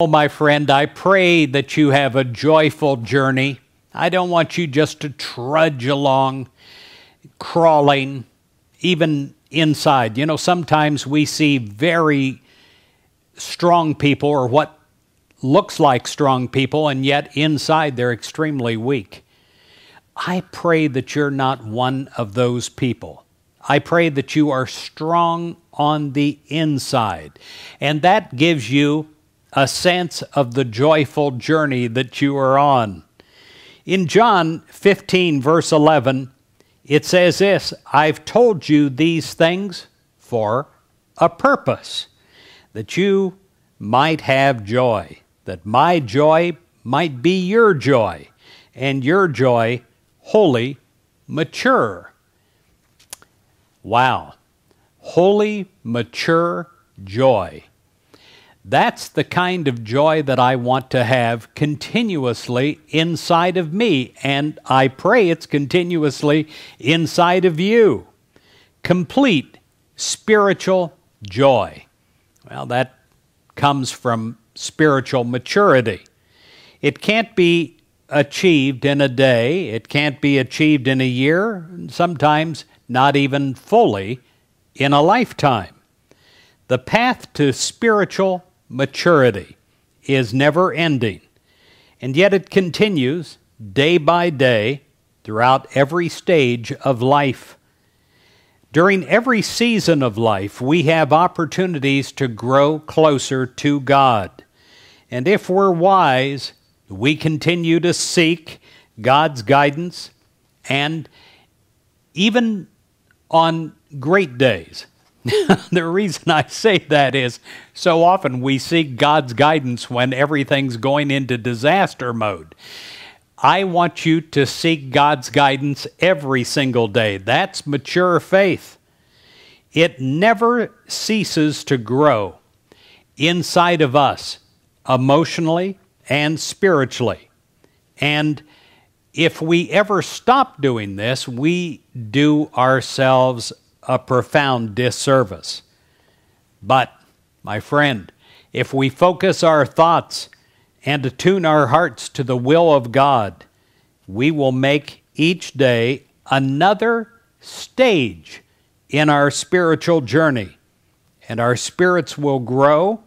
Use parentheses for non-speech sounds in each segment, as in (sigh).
Oh, my friend, I pray that you have a joyful journey. I don't want you just to trudge along, crawling, even inside. You know, sometimes we see very strong people or what looks like strong people, and yet inside they're extremely weak. I pray that you're not one of those people. I pray that you are strong on the inside. And that gives you a sense of the joyful journey that you are on. In John 15, verse 11, it says this I've told you these things for a purpose, that you might have joy, that my joy might be your joy, and your joy wholly mature. Wow. Holy, mature joy that's the kind of joy that I want to have continuously inside of me, and I pray it's continuously inside of you. Complete spiritual joy. Well, that comes from spiritual maturity. It can't be achieved in a day, it can't be achieved in a year, and sometimes not even fully in a lifetime. The path to spiritual maturity is never ending, and yet it continues day by day throughout every stage of life. During every season of life, we have opportunities to grow closer to God. And if we're wise, we continue to seek God's guidance and even on great days, (laughs) the reason I say that is so often we seek God's guidance when everything's going into disaster mode. I want you to seek God's guidance every single day. That's mature faith. It never ceases to grow inside of us, emotionally and spiritually. And if we ever stop doing this, we do ourselves a profound disservice. But, my friend, if we focus our thoughts and attune our hearts to the will of God, we will make each day another stage in our spiritual journey. And our spirits will grow,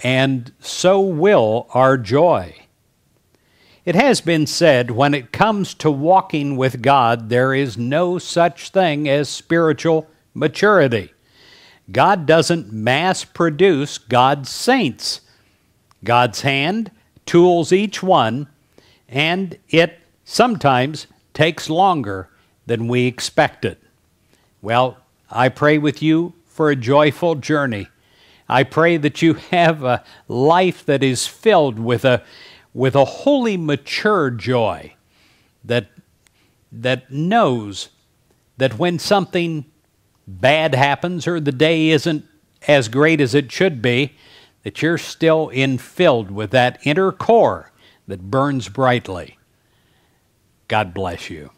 and so will our joy. It has been said when it comes to walking with God, there is no such thing as spiritual maturity. God doesn't mass produce God's saints. God's hand tools each one, and it sometimes takes longer than we expected. Well, I pray with you for a joyful journey. I pray that you (laughs) have a life that is filled with a with a wholly mature joy that, that knows that when something bad happens or the day isn't as great as it should be, that you're still infilled with that inner core that burns brightly. God bless you.